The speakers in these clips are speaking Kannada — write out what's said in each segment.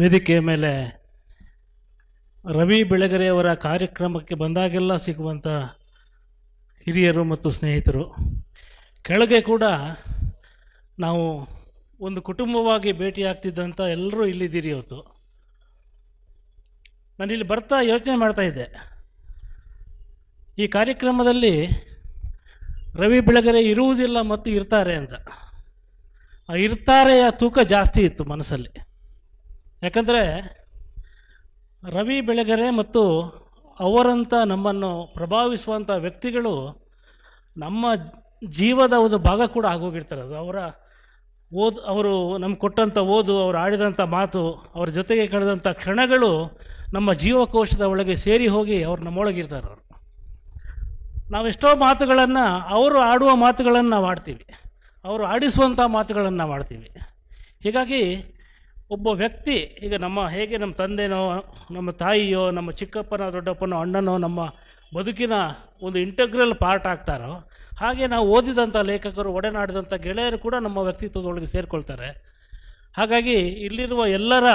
ವೇದಿಕೆಯ ಮೇಲೆ ರವಿ ಬೆಳಗರೆಯವರ ಕಾರ್ಯಕ್ರಮಕ್ಕೆ ಬಂದಾಗೆಲ್ಲ ಸಿಗುವಂಥ ಹಿರಿಯರು ಮತ್ತು ಸ್ನೇಹಿತರು ಕೆಳಗೆ ಕೂಡ ನಾವು ಒಂದು ಕುಟುಂಬವಾಗಿ ಭೇಟಿಯಾಗ್ತಿದ್ದಂಥ ಎಲ್ಲರೂ ಇಲ್ಲಿದ್ದೀರಿ ಇವತ್ತು ನಾನಿಲ್ಲಿ ಬರ್ತಾ ಯೋಚನೆ ಮಾಡ್ತಾಯಿದ್ದೆ ಈ ಕಾರ್ಯಕ್ರಮದಲ್ಲಿ ರವಿ ಬೆಳಗರೆ ಇರುವುದಿಲ್ಲ ಮತ್ತು ಇರ್ತಾರೆ ಅಂತ ಆ ಇರ್ತಾರೆಯ ತೂಕ ಜಾಸ್ತಿ ಇತ್ತು ಮನಸ್ಸಲ್ಲಿ ಯಾಕಂದರೆ ರವಿ ಬೆಳಗರೆ ಮತ್ತು ಅವರಂಥ ನಮ್ಮನ್ನು ಪ್ರಭಾವಿಸುವಂಥ ವ್ಯಕ್ತಿಗಳು ನಮ್ಮ ಜೀವದ ಒಂದು ಭಾಗ ಕೂಡ ಆಗೋಗಿರ್ತಾರೆ ಅದು ಅವರ ಓದು ಅವರು ನಮ್ಗೆ ಕೊಟ್ಟಂಥ ಓದು ಅವರು ಆಡಿದಂಥ ಮಾತು ಅವ್ರ ಜೊತೆಗೆ ಕಳೆದಂಥ ಕ್ಷಣಗಳು ನಮ್ಮ ಜೀವಕೋಶದ ಒಳಗೆ ಸೇರಿ ಹೋಗಿ ಅವ್ರು ನಮ್ಮೊಳಗಿರ್ತಾರೆ ಅವರು ನಾವೆಷ್ಟೋ ಮಾತುಗಳನ್ನು ಅವರು ಆಡುವ ಮಾತುಗಳನ್ನು ನಾವು ಆಡ್ತೀವಿ ಅವರು ಆಡಿಸುವಂಥ ಮಾತುಗಳನ್ನು ನಾವು ಆಡ್ತೀವಿ ಹೀಗಾಗಿ ಒಬ್ಬ ವ್ಯಕ್ತಿ ಈಗ ನಮ್ಮ ಹೇಗೆ ನಮ್ಮ ತಂದೆನೋ ನಮ್ಮ ತಾಯಿಯೋ ನಮ್ಮ ಚಿಕ್ಕಪ್ಪನ ದೊಡ್ಡಪ್ಪನೋ ಅಣ್ಣನೋ ನಮ್ಮ ಬದುಕಿನ ಒಂದು ಇಂಟಗ್ರಲ್ ಪಾರ್ಟ್ ಆಗ್ತಾರೋ ಹಾಗೆ ನಾವು ಓದಿದಂಥ ಲೇಖಕರು ಒಡನಾಡಿದಂಥ ಗೆಳೆಯರು ಕೂಡ ನಮ್ಮ ವ್ಯಕ್ತಿತ್ವದೊಳಗೆ ಸೇರಿಕೊಳ್ತಾರೆ ಹಾಗಾಗಿ ಇಲ್ಲಿರುವ ಎಲ್ಲರ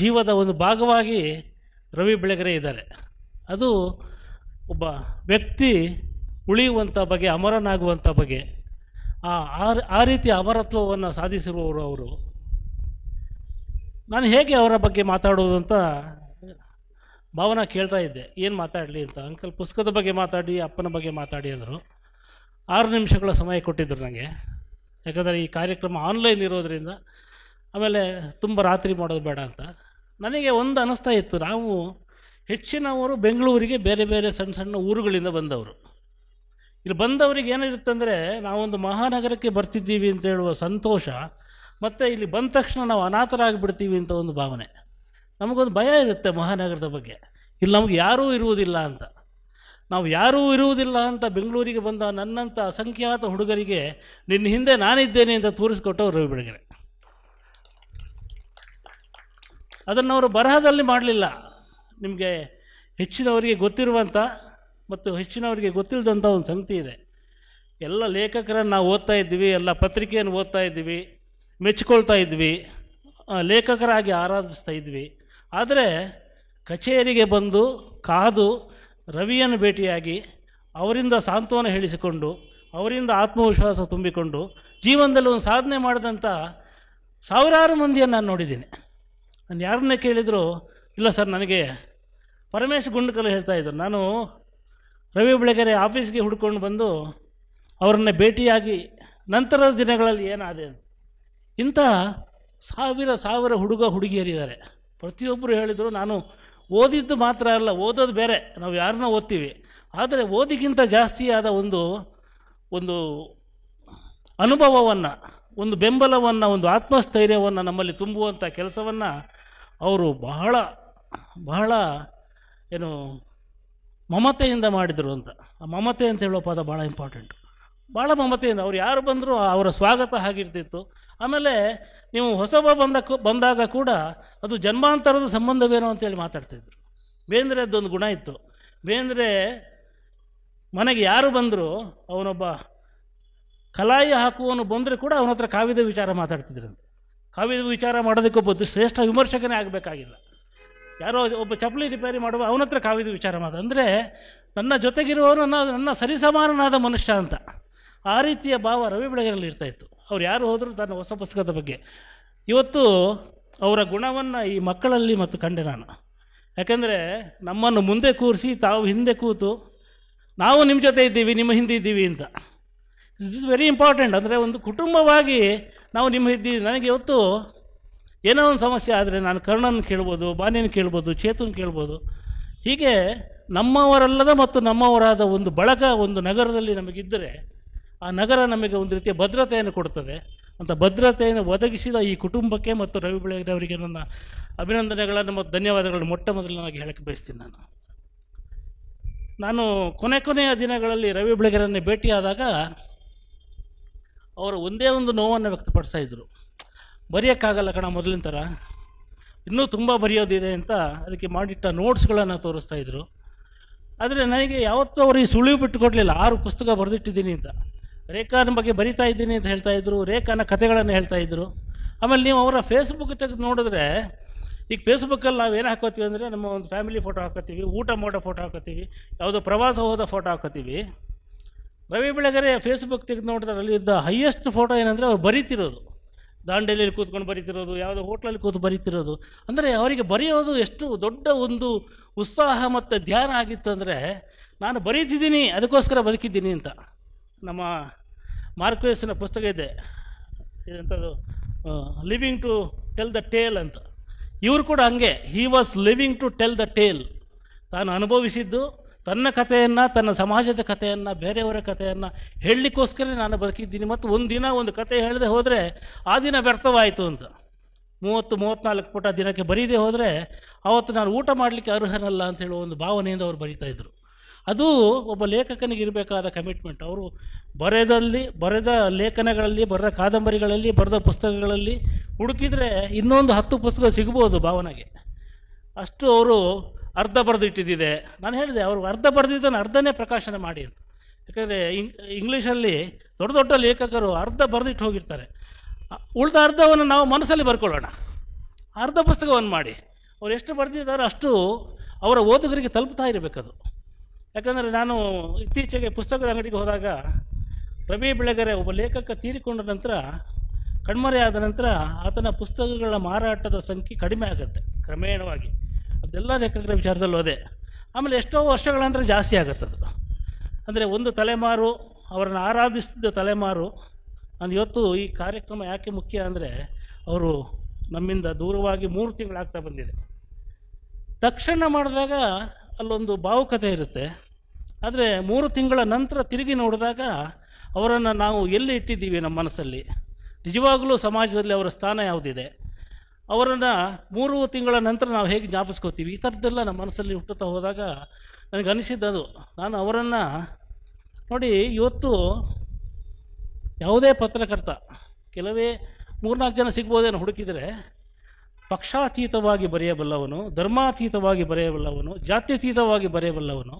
ಜೀವದ ಒಂದು ಭಾಗವಾಗಿ ರವಿ ಬೆಳಗೆರೆ ಇದ್ದಾರೆ ಅದು ಒಬ್ಬ ವ್ಯಕ್ತಿ ಉಳಿಯುವಂಥ ಬಗೆ ಅಮರನಾಗುವಂಥ ಬಗ್ಗೆ ಆ ಆ ರೀತಿ ಅಮರತ್ವವನ್ನು ಸಾಧಿಸಿರುವವರು ಅವರು ನಾನು ಹೇಗೆ ಅವರ ಬಗ್ಗೆ ಮಾತಾಡೋದು ಅಂತ ಭಾವನ ಕೇಳ್ತಾ ಇದ್ದೆ ಏನು ಮಾತಾಡಲಿ ಅಂತ ಅಂಕಲ್ ಪುಸ್ತಕದ ಬಗ್ಗೆ ಮಾತಾಡಿ ಅಪ್ಪನ ಬಗ್ಗೆ ಮಾತಾಡಿ ಅಂದರು ಆರು ನಿಮಿಷಗಳ ಸಮಯ ಕೊಟ್ಟಿದ್ದರು ನನಗೆ ಯಾಕಂದರೆ ಈ ಕಾರ್ಯಕ್ರಮ ಆನ್ಲೈನ್ ಇರೋದರಿಂದ ಆಮೇಲೆ ತುಂಬ ರಾತ್ರಿ ಮಾಡೋದು ಬೇಡ ಅಂತ ನನಗೆ ಒಂದು ಅನಿಸ್ತಾ ಇತ್ತು ನಾವು ಹೆಚ್ಚಿನವರು ಬೆಂಗಳೂರಿಗೆ ಬೇರೆ ಬೇರೆ ಸಣ್ಣ ಸಣ್ಣ ಊರುಗಳಿಂದ ಬಂದವರು ಇಲ್ಲಿ ಬಂದವರಿಗೆ ಏನಿರುತ್ತಂದರೆ ನಾವೊಂದು ಮಹಾನಗರಕ್ಕೆ ಬರ್ತಿದ್ದೀವಿ ಅಂತ ಹೇಳುವ ಸಂತೋಷ ಮತ್ತು ಇಲ್ಲಿ ಬಂದ ತಕ್ಷಣ ನಾವು ಅನಾಥರಾಗಿಬಿಡ್ತೀವಿ ಅಂತ ಒಂದು ಭಾವನೆ ನಮಗೊಂದು ಭಯ ಇರುತ್ತೆ ಮಹಾನಗರದ ಬಗ್ಗೆ ಇಲ್ಲಿ ನಮ್ಗೆ ಯಾರೂ ಇರುವುದಿಲ್ಲ ಅಂತ ನಾವು ಯಾರೂ ಇರುವುದಿಲ್ಲ ಅಂತ ಬೆಂಗಳೂರಿಗೆ ಬಂದ ನನ್ನಂಥ ಅಸಂಖ್ಯಾತ ಹುಡುಗರಿಗೆ ನಿನ್ನ ಹಿಂದೆ ನಾನಿದ್ದೇನೆ ಅಂತ ತೋರಿಸ್ಕೊಟ್ಟವ್ರು ರವಿ ಬೆಳಗೆರೆ ಅದನ್ನು ಅವರು ಬರಹದಲ್ಲಿ ಮಾಡಲಿಲ್ಲ ನಿಮಗೆ ಹೆಚ್ಚಿನವರಿಗೆ ಗೊತ್ತಿರುವಂಥ ಮತ್ತು ಹೆಚ್ಚಿನವರಿಗೆ ಗೊತ್ತಿಲ್ಲದಂಥ ಒಂದು ಸಂಗತಿ ಇದೆ ಎಲ್ಲ ಲೇಖಕರನ್ನು ನಾವು ಓದ್ತಾ ಇದ್ದೀವಿ ಎಲ್ಲ ಪತ್ರಿಕೆಯನ್ನು ಓದ್ತಾ ಇದ್ದೀವಿ ಮೆಚ್ಚಿಕೊಳ್ತಾ ಇದ್ವಿ ಲೇಖಕರಾಗಿ ಆರಾಧಿಸ್ತಾ ಇದ್ವಿ ಆದರೆ ಕಚೇರಿಗೆ ಬಂದು ಕಾದು ರವಿಯನ್ನು ಭೇಟಿಯಾಗಿ ಅವರಿಂದ ಸಾಂತ್ವನ ಹೇಳಿಸಿಕೊಂಡು ಅವರಿಂದ ಆತ್ಮವಿಶ್ವಾಸ ತುಂಬಿಕೊಂಡು ಜೀವನದಲ್ಲಿ ಒಂದು ಸಾಧನೆ ಮಾಡಿದಂಥ ಸಾವಿರಾರು ಮಂದಿಯನ್ನು ನಾನು ನೋಡಿದ್ದೀನಿ ನಾನು ಯಾರನ್ನೇ ಕೇಳಿದರೂ ಇಲ್ಲ ಸರ್ ನನಗೆ ಪರಮೇಶ್ ಗುಂಡ್ಕಲ್ ಹೇಳ್ತಾ ಇದ್ದರು ನಾನು ರವಿ ಬೆಳಗೆರೆ ಆಫೀಸ್ಗೆ ಹುಡ್ಕೊಂಡು ಬಂದು ಅವರನ್ನ ಭೇಟಿಯಾಗಿ ನಂತರದ ದಿನಗಳಲ್ಲಿ ಏನಾದೆ ಅಂತ ಇಂಥ ಸಾವಿರ ಸಾವಿರ ಹುಡುಗ ಹುಡುಗಿಯರಿದ್ದಾರೆ ಪ್ರತಿಯೊಬ್ಬರು ಹೇಳಿದರು ನಾನು ಓದಿದ್ದು ಮಾತ್ರ ಅಲ್ಲ ಓದೋದು ಬೇರೆ ನಾವು ಯಾರನ್ನ ಓದ್ತೀವಿ ಆದರೆ ಓದಿಗಿಂತ ಜಾಸ್ತಿಯಾದ ಒಂದು ಒಂದು ಅನುಭವವನ್ನು ಒಂದು ಬೆಂಬಲವನ್ನು ಒಂದು ಆತ್ಮಸ್ಥೈರ್ಯವನ್ನು ನಮ್ಮಲ್ಲಿ ತುಂಬುವಂಥ ಕೆಲಸವನ್ನು ಅವರು ಬಹಳ ಬಹಳ ಏನು ಮಮತೆಯಿಂದ ಮಾಡಿದರು ಅಂತ ಆ ಮಮತೆ ಅಂತ ಹೇಳೋ ಪದ ಭಾಳ ಇಂಪಾರ್ಟೆಂಟು ಭಾಳ ಮಮತೆಯಿಂದ ಅವ್ರು ಯಾರು ಬಂದರೂ ಅವರ ಸ್ವಾಗತ ಆಗಿರ್ತಿತ್ತು ಆಮೇಲೆ ನೀವು ಹೊಸಬ ಬಂದ ಬಂದಾಗ ಕೂಡ ಅದು ಜನ್ಮಾಂತರದ ಸಂಬಂಧವೇನು ಅಂತೇಳಿ ಮಾತಾಡ್ತಿದ್ರು ಅದೊಂದು ಗುಣ ಇತ್ತು ಬೇಂದ್ರೆ ಮನೆಗೆ ಯಾರು ಬಂದರೂ ಅವನೊಬ್ಬ ಕಲಾಯಿ ಹಾಕುವನು ಬಂದರೆ ಕೂಡ ಅವನ ಹತ್ರ ಕಾವ್ಯದ ವಿಚಾರ ಮಾತಾಡ್ತಿದ್ರು ಕಾವ್ಯದ ವಿಚಾರ ಮಾಡೋದಕ್ಕೂ ಒಬ್ಬ ಶ್ರೇಷ್ಠ ವಿಮರ್ಶಕನೇ ಆಗಬೇಕಾಗಿಲ್ಲ ಯಾರೋ ಒಬ್ಬ ಚಪ್ಪಲಿ ರಿಪೇರಿ ಮಾಡುವ ಅವನ ಹತ್ರ ಕಾವ್ಯದ ವಿಚಾರ ಮಾತು ಅಂದರೆ ನನ್ನ ಜೊತೆಗಿರುವವನು ನನ್ನ ನನ್ನ ಸರಿಸಮಾನನಾದ ಮನುಷ್ಯ ಅಂತ ಆ ರೀತಿಯ ಭಾವ ರವಿ ಬೆಳಗರಲ್ಲಿ ಇರ್ತಾ ಇತ್ತು ಅವ್ರು ಯಾರು ಹೋದರೂ ತನ್ನ ಹೊಸ ಪುಸ್ತಕದ ಬಗ್ಗೆ ಇವತ್ತು ಅವರ ಗುಣವನ್ನು ಈ ಮಕ್ಕಳಲ್ಲಿ ಮತ್ತು ಕಂಡೆ ನಾನು ಯಾಕೆಂದರೆ ನಮ್ಮನ್ನು ಮುಂದೆ ಕೂರಿಸಿ ತಾವು ಹಿಂದೆ ಕೂತು ನಾವು ನಿಮ್ಮ ಜೊತೆ ಇದ್ದೀವಿ ನಿಮ್ಮ ಹಿಂದೆ ಇದ್ದೀವಿ ಅಂತ ದಿಸ್ ಇಸ್ ವೆರಿ ಇಂಪಾರ್ಟೆಂಟ್ ಅಂದರೆ ಒಂದು ಕುಟುಂಬವಾಗಿ ನಾವು ನಿಮ್ಮ ಇದ್ದೀವಿ ನನಗೆ ಇವತ್ತು ಏನೋ ಒಂದು ಸಮಸ್ಯೆ ಆದರೆ ನಾನು ಕರ್ಣನ ಕೇಳ್ಬೋದು ಬಾನಿಯನ್ನು ಕೇಳ್ಬೋದು ಚೇತನ್ ಕೇಳ್ಬೋದು ಹೀಗೆ ನಮ್ಮವರಲ್ಲದ ಮತ್ತು ನಮ್ಮವರಾದ ಒಂದು ಬಳಗ ಒಂದು ನಗರದಲ್ಲಿ ನಮಗಿದ್ದರೆ ಆ ನಗರ ನಮಗೆ ಒಂದು ರೀತಿಯ ಭದ್ರತೆಯನ್ನು ಕೊಡ್ತದೆ ಅಂತ ಭದ್ರತೆಯನ್ನು ಒದಗಿಸಿದ ಈ ಕುಟುಂಬಕ್ಕೆ ಮತ್ತು ರವಿ ಬೆಳಗೆರೆಯವರಿಗೆ ನನ್ನ ಅಭಿನಂದನೆಗಳನ್ನು ಮತ್ತು ಧನ್ಯವಾದಗಳನ್ನು ಮೊಟ್ಟ ನನಗೆ ಹೇಳಕ್ಕೆ ಬಯಸ್ತೀನಿ ನಾನು ನಾನು ಕೊನೆ ಕೊನೆಯ ದಿನಗಳಲ್ಲಿ ರವಿ ಬೆಳಗೆರೆಯನ್ನು ಭೇಟಿಯಾದಾಗ ಅವರು ಒಂದೇ ಒಂದು ನೋವನ್ನು ವ್ಯಕ್ತಪಡಿಸ್ತಾ ಇದ್ದರು ಬರೆಯೋಕ್ಕಾಗಲ್ಲ ಕಣ ಮೊದಲಿನ ಥರ ಇನ್ನೂ ತುಂಬ ಬರೆಯೋದಿದೆ ಅಂತ ಅದಕ್ಕೆ ಮಾಡಿಟ್ಟ ನೋಟ್ಸ್ಗಳನ್ನು ತೋರಿಸ್ತಾ ಇದ್ದರು ಆದರೆ ನನಗೆ ಯಾವತ್ತೂ ಅವರು ಈ ಸುಳಿವು ಬಿಟ್ಟುಕೊಡ್ಲಿಲ್ಲ ಆರು ಪುಸ್ತಕ ಬರೆದಿಟ್ಟಿದ್ದೀನಿ ಅಂತ ರೇಖಾನ ಬಗ್ಗೆ ಬರಿತಾ ಇದ್ದೀನಿ ಅಂತ ಹೇಳ್ತಾ ಇದ್ರು ರೇಖಾನ ಕಥೆಗಳನ್ನು ಹೇಳ್ತಾ ಇದ್ರು ಆಮೇಲೆ ನೀವು ಅವರ ಫೇಸ್ಬುಕ್ ತೆಗೆದು ನೋಡಿದ್ರೆ ಈಗ ಫೇಸ್ಬುಕ್ಕಲ್ಲಿ ನಾವು ಏನು ಹಾಕೋತೀವಿ ಅಂದರೆ ನಮ್ಮ ಒಂದು ಫ್ಯಾಮಿಲಿ ಫೋಟೋ ಹಾಕೋತೀವಿ ಊಟ ಮಾಡೋ ಫೋಟೋ ಹಾಕೋತೀವಿ ಯಾವುದೋ ಪ್ರವಾಸ ಹೋದ ಫೋಟೋ ಹಾಕೋತೀವಿ ರವಿ ಬೆಳಗರೆ ಫೇಸ್ಬುಕ್ ತೆಗೆದು ನೋಡಿದ್ರೆ ಅಲ್ಲಿ ಇದ್ದ ಹೈಯೆಸ್ಟ್ ಫೋಟೋ ಏನಂದರೆ ಅವ್ರು ಬರೀತಿರೋದು ದಾಂಡೇಲಿಯಲ್ಲಿ ಕೂತ್ಕೊಂಡು ಬರೀತಿರೋದು ಯಾವುದೋ ಹೋಟ್ಲಲ್ಲಿ ಕೂತು ಬರೀತಿರೋದು ಅಂದರೆ ಅವರಿಗೆ ಬರೆಯೋದು ಎಷ್ಟು ದೊಡ್ಡ ಒಂದು ಉತ್ಸಾಹ ಮತ್ತು ಧ್ಯಾನ ಆಗಿತ್ತು ಅಂದರೆ ನಾನು ಬರೀತಿದ್ದೀನಿ ಅದಕ್ಕೋಸ್ಕರ ಬದುಕಿದ್ದೀನಿ ಅಂತ ನಮ್ಮ ಮಾರ್ಕ್ವೇಸಿನ ಪುಸ್ತಕ ಇದೆ ಇದೆಂಥದ್ದು living to tell the tale ಅಂತ ಇವರು ಕೂಡ ಹಂಗೆ he was living to tell the tale ತಾನು ಅನುಭವಿಸಿದ್ದು ತನ್ನ ಕಥೆಯನ್ನು ತನ್ನ ಸಮಾಜದ ಕಥೆಯನ್ನು ಬೇರೆಯವರ ಕಥೆಯನ್ನು ಹೇಳಲಿಕ್ಕೋಸ್ಕರ ನಾನು ಬದುಕಿದ್ದೀನಿ ಮತ್ತು ಒಂದು ದಿನ ಒಂದು ಕತೆ ಹೇಳದೆ ಹೋದರೆ ಆ ದಿನ ವ್ಯರ್ಥವಾಯಿತು ಅಂತ ಮೂವತ್ತು ಮೂವತ್ತ್ನಾಲ್ಕು ಪುಟ ದಿನಕ್ಕೆ ಬರೀದೇ ಹೋದರೆ ಆವತ್ತು ನಾನು ಊಟ ಮಾಡಲಿಕ್ಕೆ ಅರ್ಹನಲ್ಲ ಅಂತ ಹೇಳುವ ಒಂದು ಭಾವನೆಯಿಂದ ಅವರು ಬರೀತಾ ಇದ್ದರು ಅದು ಒಬ್ಬ ಲೇಖಕನಿಗೆ ಇರಬೇಕಾದ ಕಮಿಟ್ಮೆಂಟ್ ಅವರು ಬರೆದಲ್ಲಿ ಬರೆದ ಲೇಖನಗಳಲ್ಲಿ ಬರೆದ ಕಾದಂಬರಿಗಳಲ್ಲಿ ಬರೆದ ಪುಸ್ತಕಗಳಲ್ಲಿ ಹುಡುಕಿದರೆ ಇನ್ನೊಂದು ಹತ್ತು ಪುಸ್ತಕ ಸಿಗ್ಬೋದು ಭಾವನೆಗೆ ಅಷ್ಟು ಅವರು ಅರ್ಧ ಬರೆದಿಟ್ಟಿದ್ದಿದೆ ನಾನು ಹೇಳಿದೆ ಅವರು ಅರ್ಧ ಬರೆದಿದ್ದನ್ನು ಅರ್ಧನೇ ಪ್ರಕಾಶನ ಮಾಡಿ ಅಂತ ಯಾಕಂದರೆ ಇಂಗ್ಲೀಷಲ್ಲಿ ದೊಡ್ಡ ದೊಡ್ಡ ಲೇಖಕರು ಅರ್ಧ ಬರೆದಿಟ್ಟು ಹೋಗಿರ್ತಾರೆ ಉಳಿದ ಅರ್ಧವನ್ನು ನಾವು ಮನಸ್ಸಲ್ಲಿ ಬರ್ಕೊಳ್ಳೋಣ ಅರ್ಧ ಪುಸ್ತಕವನ್ನು ಮಾಡಿ ಅವರು ಎಷ್ಟು ಬರೆದಿದ್ದಾರೆ ಅಷ್ಟು ಅವರ ಓದುಗರಿಗೆ ತಲುಪ್ತಾ ಇರಬೇಕದು ಯಾಕಂದರೆ ನಾನು ಇತ್ತೀಚೆಗೆ ಪುಸ್ತಕದ ಅಂಗಡಿಗೆ ಹೋದಾಗ ರವಿ ಬೆಳಗೆರೆ ಒಬ್ಬ ಲೇಖಕ ತೀರಿಕೊಂಡ ನಂತರ ಕಣ್ಮರೆಯಾದ ನಂತರ ಆತನ ಪುಸ್ತಕಗಳ ಮಾರಾಟದ ಸಂಖ್ಯೆ ಕಡಿಮೆ ಆಗುತ್ತೆ ಕ್ರಮೇಣವಾಗಿ ಅದೆಲ್ಲ ಲೇಖಕರ ವಿಚಾರದಲ್ಲಿ ಹೋದೆ ಆಮೇಲೆ ಎಷ್ಟೋ ವರ್ಷಗಳಂದರೆ ಜಾಸ್ತಿ ಆಗುತ್ತೆ ಅದು ಅಂದರೆ ಒಂದು ತಲೆಮಾರು ಅವರನ್ನು ಆರಾಧಿಸ್ತಿದ್ದ ತಲೆಮಾರು ನಾನು ಇವತ್ತು ಈ ಕಾರ್ಯಕ್ರಮ ಯಾಕೆ ಮುಖ್ಯ ಅಂದರೆ ಅವರು ನಮ್ಮಿಂದ ದೂರವಾಗಿ ಮೂರು ತಿಂಗಳಾಗ್ತಾ ಬಂದಿದೆ ತಕ್ಷಣ ಮಾಡಿದಾಗ ಅಲ್ಲೊಂದು ಭಾವುಕತೆ ಇರುತ್ತೆ ಆದರೆ ಮೂರು ತಿಂಗಳ ನಂತರ ತಿರುಗಿ ನೋಡಿದಾಗ ಅವರನ್ನು ನಾವು ಎಲ್ಲಿ ಇಟ್ಟಿದ್ದೀವಿ ನಮ್ಮ ಮನಸ್ಸಲ್ಲಿ ನಿಜವಾಗಲೂ ಸಮಾಜದಲ್ಲಿ ಅವರ ಸ್ಥಾನ ಯಾವುದಿದೆ ಅವರನ್ನು ಮೂರು ತಿಂಗಳ ನಂತರ ನಾವು ಹೇಗೆ ಜ್ಞಾಪಿಸ್ಕೋತೀವಿ ಈ ಥರದ್ದೆಲ್ಲ ನಮ್ಮ ಮನಸ್ಸಲ್ಲಿ ಹುಟ್ಟುತ್ತಾ ಹೋದಾಗ ನನಗೆ ಅನಿಸಿದ್ದದು ನಾನು ಅವರನ್ನು ನೋಡಿ ಇವತ್ತು ಯಾವುದೇ ಪತ್ರಕರ್ತ ಕೆಲವೇ ಮೂರ್ನಾಲ್ಕು ಜನ ಸಿಗ್ಬೋದೇನೋ ಹುಡುಕಿದರೆ ಪಕ್ಷಾತೀತವಾಗಿ ಬರೆಯಬಲ್ಲವನು ಧರ್ಮಾತೀತವಾಗಿ ಬರೆಯಬಲ್ಲವನು ಜಾತ್ಯತೀತವಾಗಿ ಬರೆಯಬಲ್ಲವನು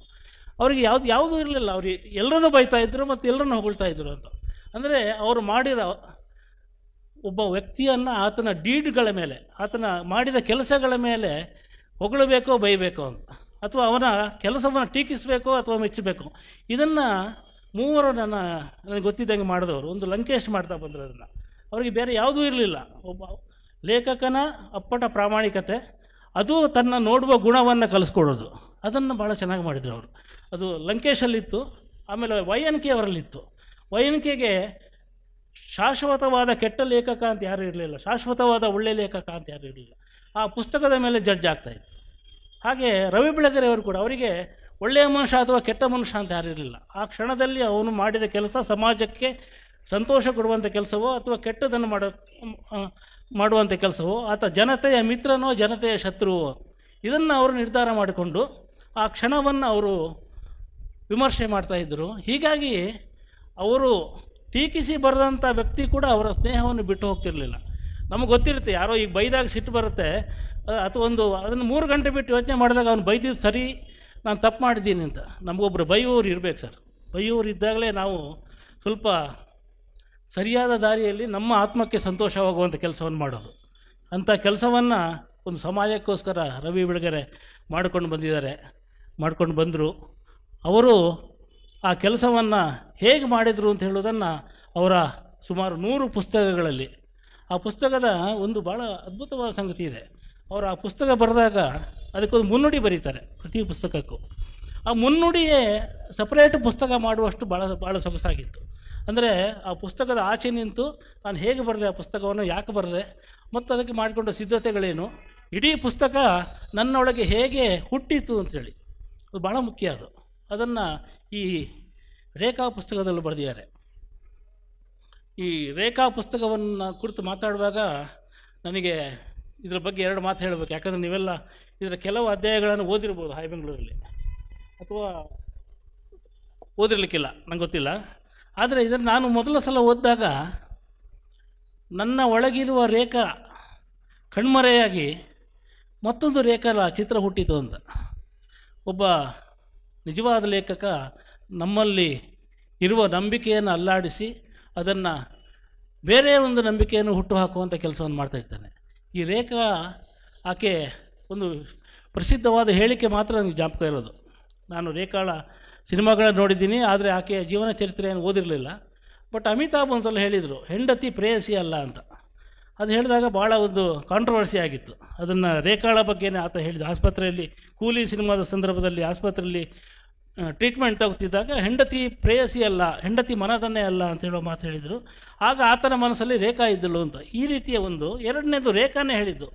ಅವರಿಗೆ ಯಾವುದು ಯಾವುದೂ ಇರಲಿಲ್ಲ ಅವ್ರಿಗೆ ಎಲ್ಲರನ್ನೂ ಬೈತಾ ಇದ್ರು ಮತ್ತು ಎಲ್ಲರನ್ನೂ ಹೊಗಳ್ತಾ ಅಂತ ಅಂದರೆ ಅವರು ಮಾಡಿರೋ ಒಬ್ಬ ವ್ಯಕ್ತಿಯನ್ನು ಆತನ ಡೀಡ್ಗಳ ಮೇಲೆ ಆತನ ಮಾಡಿದ ಕೆಲಸಗಳ ಮೇಲೆ ಹೊಗಳಬೇಕೋ ಬೈಬೇಕೋ ಅಂತ ಅಥವಾ ಅವನ ಕೆಲಸವನ್ನು ಟೀಕಿಸಬೇಕೋ ಅಥವಾ ಮೆಚ್ಚಬೇಕು ಇದನ್ನು ಮೂವರು ನನ್ನ ನನಗೆ ಗೊತ್ತಿದ್ದಂಗೆ ಮಾಡಿದವರು ಒಂದು ಲಂಕೇಶ್ ಮಾಡ್ತಾ ಬಂದರು ಅದನ್ನು ಅವರಿಗೆ ಬೇರೆ ಯಾವುದೂ ಇರಲಿಲ್ಲ ಒಬ್ಬ ಲೇಖಕನ ಅಪ್ಪಟ ಪ್ರಾಮಾಣಿಕತೆ ಅದು ತನ್ನ ನೋಡುವ ಗುಣವನ್ನು ಕಲಿಸ್ಕೊಡೋದು ಅದನ್ನು ಭಾಳ ಚೆನ್ನಾಗಿ ಮಾಡಿದರು ಅವರು ಅದು ಲಂಕೇಶಲ್ಲಿತ್ತು ಆಮೇಲೆ ವೈ ಎನ್ ಕೆ ಅವರಲ್ಲಿತ್ತು ವೈ ಎನ್ ಕೆಗೆ ಶಾಶ್ವತವಾದ ಕೆಟ್ಟ ಲೇಖಕ ಅಂತ ಯಾರೂ ಇರಲಿಲ್ಲ ಶಾಶ್ವತವಾದ ಒಳ್ಳೆಯ ಲೇಖಕ ಅಂತ ಯಾರೂ ಇರಲಿಲ್ಲ ಆ ಪುಸ್ತಕದ ಮೇಲೆ ಜಡ್ಜ್ ಆಗ್ತಾಯಿತ್ತು ಹಾಗೆ ರವಿ ಬೆಳಗೆರೆ ಅವರು ಕೂಡ ಅವರಿಗೆ ಒಳ್ಳೆಯ ಮನುಷ್ಯ ಅಥವಾ ಕೆಟ್ಟ ಮನುಷ್ಯ ಅಂತ ಯಾರು ಇರಲಿಲ್ಲ ಆ ಕ್ಷಣದಲ್ಲಿ ಅವನು ಮಾಡಿದ ಕೆಲಸ ಸಮಾಜಕ್ಕೆ ಸಂತೋಷ ಕೊಡುವಂಥ ಕೆಲಸವೋ ಅಥವಾ ಕೆಟ್ಟದನ್ನು ಮಾಡೋ ಮಾಡುವಂಥ ಕೆಲಸವೋ ಆತ ಜನತೆಯ ಮಿತ್ರನೋ ಜನತೆಯ ಶತ್ರುವೋ ಇದನ್ನು ಅವರು ನಿರ್ಧಾರ ಮಾಡಿಕೊಂಡು ಆ ಕ್ಷಣವನ್ನು ಅವರು ವಿಮರ್ಶೆ ಇದ್ದರು ಹೀಗಾಗಿ ಅವರು ಟೀಕಿಸಿ ಬರೆದಂಥ ವ್ಯಕ್ತಿ ಕೂಡ ಅವರ ಸ್ನೇಹವನ್ನು ಬಿಟ್ಟು ಹೋಗ್ತಿರಲಿಲ್ಲ ನಮಗೆ ಗೊತ್ತಿರುತ್ತೆ ಯಾರೋ ಈಗ ಬೈದಾಗ ಸಿಟ್ಟು ಬರುತ್ತೆ ಅಥವಾ ಒಂದು ಅದನ್ನು ಮೂರು ಗಂಟೆ ಬಿಟ್ಟು ಯೋಚನೆ ಮಾಡಿದಾಗ ಅವ್ನು ಬೈದಿದ್ದು ಸರಿ ನಾನು ತಪ್ಪು ಮಾಡಿದ್ದೀನಿ ಅಂತ ನಮಗೊಬ್ಬರು ಬೈಯೋರು ಇರಬೇಕು ಸರ್ ಬೈಯೋರು ಇದ್ದಾಗಲೇ ನಾವು ಸ್ವಲ್ಪ ಸರಿಯಾದ ದಾರಿಯಲ್ಲಿ ನಮ್ಮ ಆತ್ಮಕ್ಕೆ ಸಂತೋಷವಾಗುವಂಥ ಕೆಲಸವನ್ನು ಮಾಡೋದು ಅಂಥ ಕೆಲಸವನ್ನು ಒಂದು ಸಮಾಜಕ್ಕೋಸ್ಕರ ರವಿ ಬಿಡುಗಡೆ ಮಾಡಿಕೊಂಡು ಬಂದಿದ್ದಾರೆ ಮಾಡ್ಕೊಂಡು ಬಂದರು ಅವರು ಆ ಕೆಲಸವನ್ನು ಹೇಗೆ ಮಾಡಿದರು ಅಂತ ಹೇಳೋದನ್ನು ಅವರ ಸುಮಾರು ನೂರು ಪುಸ್ತಕಗಳಲ್ಲಿ ಆ ಪುಸ್ತಕದ ಒಂದು ಭಾಳ ಅದ್ಭುತವಾದ ಸಂಗತಿ ಇದೆ ಅವರು ಆ ಪುಸ್ತಕ ಬರೆದಾಗ ಅದಕ್ಕೊಂದು ಮುನ್ನುಡಿ ಬರೀತಾರೆ ಪ್ರತಿ ಪುಸ್ತಕಕ್ಕೂ ಆ ಮುನ್ನುಡಿಯೇ ಸಪ್ರೇಟ್ ಪುಸ್ತಕ ಮಾಡುವಷ್ಟು ಭಾಳ ಭಾಳ ಸೊಗಸಾಗಿತ್ತು ಅಂದರೆ ಆ ಪುಸ್ತಕದ ಆಚೆ ನಿಂತು ನಾನು ಹೇಗೆ ಬರೆದೆ ಆ ಪುಸ್ತಕವನ್ನು ಯಾಕೆ ಬರೆದೆ ಮತ್ತು ಅದಕ್ಕೆ ಮಾಡಿಕೊಂಡ ಸಿದ್ಧತೆಗಳೇನು ಇಡೀ ಪುಸ್ತಕ ನನ್ನೊಳಗೆ ಹೇಗೆ ಹುಟ್ಟಿತು ಅಂತೇಳಿ ಅದು ಭಾಳ ಮುಖ್ಯ ಅದು ಅದನ್ನು ಈ ರೇಖಾ ಪುಸ್ತಕದಲ್ಲಿ ಬರೆದಿದ್ದಾರೆ ಈ ರೇಖಾ ಪುಸ್ತಕವನ್ನು ಕುರಿತು ಮಾತಾಡುವಾಗ ನನಗೆ ಇದರ ಬಗ್ಗೆ ಎರಡು ಮಾತು ಹೇಳಬೇಕು ಯಾಕಂದರೆ ನೀವೆಲ್ಲ ಇದರ ಕೆಲವು ಅಧ್ಯಾಯಗಳನ್ನು ಓದಿರ್ಬೋದು ಹಾಯ್ ಬೆಂಗಳೂರಲ್ಲಿ ಅಥವಾ ಓದಿರಲಿಕ್ಕಿಲ್ಲ ನಂಗೆ ಗೊತ್ತಿಲ್ಲ ಆದರೆ ಇದನ್ನು ನಾನು ಮೊದಲ ಸಲ ಓದಿದಾಗ ನನ್ನ ಒಳಗಿರುವ ರೇಖಾ ಕಣ್ಮರೆಯಾಗಿ ಮತ್ತೊಂದು ರೇಖಾ ಚಿತ್ರ ಹುಟ್ಟಿತು ಅಂತ ಒಬ್ಬ ನಿಜವಾದ ಲೇಖಕ ನಮ್ಮಲ್ಲಿ ಇರುವ ನಂಬಿಕೆಯನ್ನು ಅಲ್ಲಾಡಿಸಿ ಅದನ್ನು ಬೇರೆ ಒಂದು ನಂಬಿಕೆಯನ್ನು ಹುಟ್ಟುಹಾಕುವಂಥ ಕೆಲಸವನ್ನು ಮಾಡ್ತಾಯಿರ್ತಾನೆ ಈ ರೇಖಾ ಆಕೆ ಒಂದು ಪ್ರಸಿದ್ಧವಾದ ಹೇಳಿಕೆ ಮಾತ್ರ ನನಗೆ ಜ್ಞಾಪಕ ಇರೋದು ನಾನು ರೇಖಾಳ ಸಿನಿಮಾಗಳಲ್ಲಿ ನೋಡಿದ್ದೀನಿ ಆದರೆ ಆಕೆಯ ಜೀವನ ಚರಿತ್ರೆ ಏನು ಓದಿರಲಿಲ್ಲ ಬಟ್ ಅಮಿತಾಬ್ ಒಂದು ಸಲ ಹೇಳಿದರು ಹೆಂಡತಿ ಪ್ರೇಯಸಿ ಅಲ್ಲ ಅಂತ ಅದು ಹೇಳಿದಾಗ ಭಾಳ ಒಂದು ಕಾಂಟ್ರವರ್ಸಿ ಆಗಿತ್ತು ಅದನ್ನು ರೇಖಾಳ ಬಗ್ಗೆನೇ ಆತ ಹೇಳಿದ ಆಸ್ಪತ್ರೆಯಲ್ಲಿ ಕೂಲಿ ಸಿನಿಮಾದ ಸಂದರ್ಭದಲ್ಲಿ ಆಸ್ಪತ್ರೆಯಲ್ಲಿ ಟ್ರೀಟ್ಮೆಂಟ್ ತಗೋತಿದ್ದಾಗ ಹೆಂಡತಿ ಪ್ರೇಯಸಿ ಅಲ್ಲ ಹೆಂಡತಿ ಮನದನ್ನೇ ಅಲ್ಲ ಅಂತ ಹೇಳೋ ಮಾತು ಹೇಳಿದರು ಆಗ ಆತನ ಮನಸ್ಸಲ್ಲಿ ರೇಖಾ ಇದ್ದಳು ಅಂತ ಈ ರೀತಿಯ ಒಂದು ಎರಡನೇದು ರೇಖಾನೇ ಹೇಳಿದ್ದು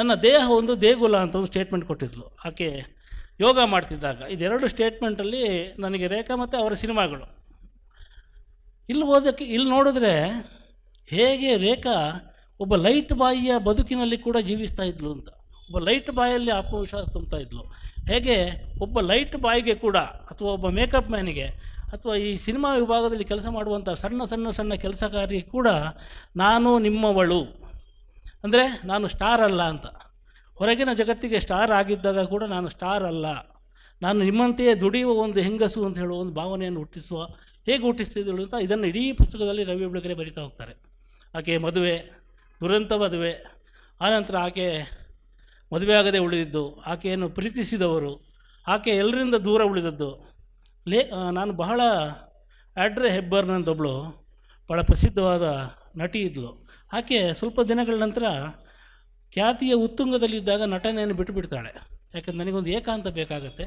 ನನ್ನ ದೇಹ ಒಂದು ದೇಗುಲ ಅಂತ ಒಂದು ಸ್ಟೇಟ್ಮೆಂಟ್ ಕೊಟ್ಟಿದ್ಲು ಆಕೆ ಯೋಗ ಮಾಡ್ತಿದ್ದಾಗ ಇದೆರಡು ಸ್ಟೇಟ್ಮೆಂಟಲ್ಲಿ ನನಗೆ ರೇಖಾ ಮತ್ತು ಅವರ ಸಿನಿಮಾಗಳು ಇಲ್ಲಿ ಓದೋಕ್ಕೆ ಇಲ್ಲಿ ನೋಡಿದ್ರೆ ಹೇಗೆ ರೇಖಾ ಒಬ್ಬ ಲೈಟ್ ಬಾಯಿಯ ಬದುಕಿನಲ್ಲಿ ಕೂಡ ಜೀವಿಸ್ತಾ ಇದ್ಲು ಅಂತ ಒಬ್ಬ ಲೈಟ್ ಬಾಯಲ್ಲಿ ಆತ್ಮವಿಶ್ವಾಸ ತುಂಬ್ತಾ ಇದ್ಲು ಹೇಗೆ ಒಬ್ಬ ಲೈಟ್ ಬಾಯಿಗೆ ಕೂಡ ಅಥವಾ ಒಬ್ಬ ಮೇಕಪ್ ಮ್ಯಾನಿಗೆ ಅಥವಾ ಈ ಸಿನಿಮಾ ವಿಭಾಗದಲ್ಲಿ ಕೆಲಸ ಮಾಡುವಂಥ ಸಣ್ಣ ಸಣ್ಣ ಸಣ್ಣ ಕೆಲಸಕಾರಿ ಕೂಡ ನಾನು ನಿಮ್ಮವಳು ಅಂದರೆ ನಾನು ಸ್ಟಾರ್ ಅಲ್ಲ ಅಂತ ಹೊರಗಿನ ಜಗತ್ತಿಗೆ ಸ್ಟಾರ್ ಆಗಿದ್ದಾಗ ಕೂಡ ನಾನು ಸ್ಟಾರ್ ಅಲ್ಲ ನಾನು ನಿಮ್ಮಂತೆಯೇ ದುಡಿಯುವ ಒಂದು ಹೆಂಗಸು ಅಂತ ಹೇಳುವ ಒಂದು ಭಾವನೆಯನ್ನು ಹುಟ್ಟಿಸುವ ಹೇಗೆ ಹುಟ್ಟಿಸ್ತಿದ್ದಳು ಅಂತ ಇದನ್ನು ಇಡೀ ಪುಸ್ತಕದಲ್ಲಿ ರವಿ ಬೆಳಗೆರೆ ಬರಿತಾ ಹೋಗ್ತಾರೆ ಆಕೆ ಮದುವೆ ದುರಂತ ಮದುವೆ ಆನಂತರ ಆಕೆ ಮದುವೆ ಆಗದೆ ಉಳಿದಿದ್ದು ಆಕೆಯನ್ನು ಪ್ರೀತಿಸಿದವರು ಆಕೆ ಎಲ್ಲರಿಂದ ದೂರ ಉಳಿದದ್ದು ಲೇ ನಾನು ಬಹಳ ಆಡ್ರೆ ಹೆಬ್ಬರ್ನ್ ಭಾಳ ಬಹಳ ಪ್ರಸಿದ್ಧವಾದ ನಟಿ ಇದ್ಲು ಆಕೆ ಸ್ವಲ್ಪ ದಿನಗಳ ನಂತರ ಖ್ಯಾತಿಯ ಉತ್ತುಂಗದಲ್ಲಿದ್ದಾಗ ನಟನೆಯನ್ನು ಬಿಟ್ಟುಬಿಡ್ತಾಳೆ ಯಾಕಂದ್ರೆ ನನಗೊಂದು ಏಕಾಂತ ಬೇಕಾಗುತ್ತೆ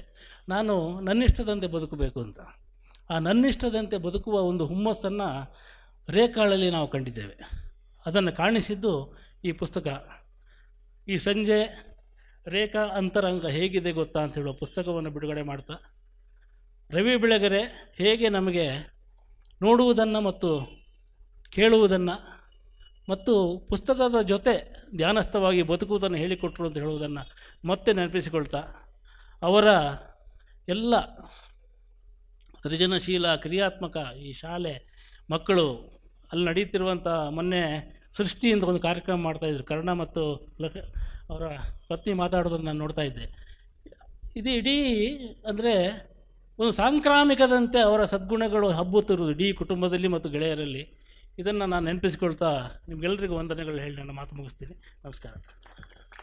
ನಾನು ನನ್ನಿಷ್ಟದಂತೆ ಬದುಕಬೇಕು ಅಂತ ಆ ನನ್ನಿಷ್ಟದಂತೆ ಬದುಕುವ ಒಂದು ಹುಮ್ಮಸ್ಸನ್ನು ರೇಖಾಳಲ್ಲಿ ನಾವು ಕಂಡಿದ್ದೇವೆ ಅದನ್ನು ಕಾಣಿಸಿದ್ದು ಈ ಪುಸ್ತಕ ಈ ಸಂಜೆ ರೇಖಾ ಅಂತರಂಗ ಹೇಗಿದೆ ಗೊತ್ತಾ ಅಂತ ಹೇಳುವ ಪುಸ್ತಕವನ್ನು ಬಿಡುಗಡೆ ಮಾಡ್ತಾ ರವಿ ಬೆಳಗೆರೆ ಹೇಗೆ ನಮಗೆ ನೋಡುವುದನ್ನು ಮತ್ತು ಕೇಳುವುದನ್ನು ಮತ್ತು ಪುಸ್ತಕದ ಜೊತೆ ಧ್ಯಾನಸ್ಥವಾಗಿ ಬದುಕುವುದನ್ನು ಹೇಳಿಕೊಟ್ಟರು ಅಂತ ಹೇಳುವುದನ್ನು ಮತ್ತೆ ನೆನಪಿಸಿಕೊಳ್ತಾ ಅವರ ಎಲ್ಲ ಸೃಜನಶೀಲ ಕ್ರಿಯಾತ್ಮಕ ಈ ಶಾಲೆ ಮಕ್ಕಳು ಅಲ್ಲಿ ನಡೆಯುತ್ತಿರುವಂಥ ಮೊನ್ನೆ ಸೃಷ್ಟಿಯಿಂದ ಒಂದು ಕಾರ್ಯಕ್ರಮ ಮಾಡ್ತಾಯಿದ್ರು ಕರ್ಣ ಮತ್ತು ಲಕ್ಷ ಅವರ ಪತ್ನಿ ಮಾತಾಡೋದನ್ನು ನಾನು ನೋಡ್ತಾ ಇದ್ದೆ ಇದು ಇಡೀ ಅಂದರೆ ಒಂದು ಸಾಂಕ್ರಾಮಿಕದಂತೆ ಅವರ ಸದ್ಗುಣಗಳು ಹಬ್ಬುತ್ತಿರುವುದು ಇಡೀ ಕುಟುಂಬದಲ್ಲಿ ಮತ್ತು ಗೆಳೆಯರಲ್ಲಿ ಇದನ್ನು ನಾನು ನೆನಪಿಸಿಕೊಳ್ತಾ ನಿಮಗೆಲ್ಲರಿಗೂ ವಂದನೆಗಳು ಹೇಳಿ ನನ್ನ ಮಾತು ಮುಗಿಸ್ತೀನಿ ನಮಸ್ಕಾರ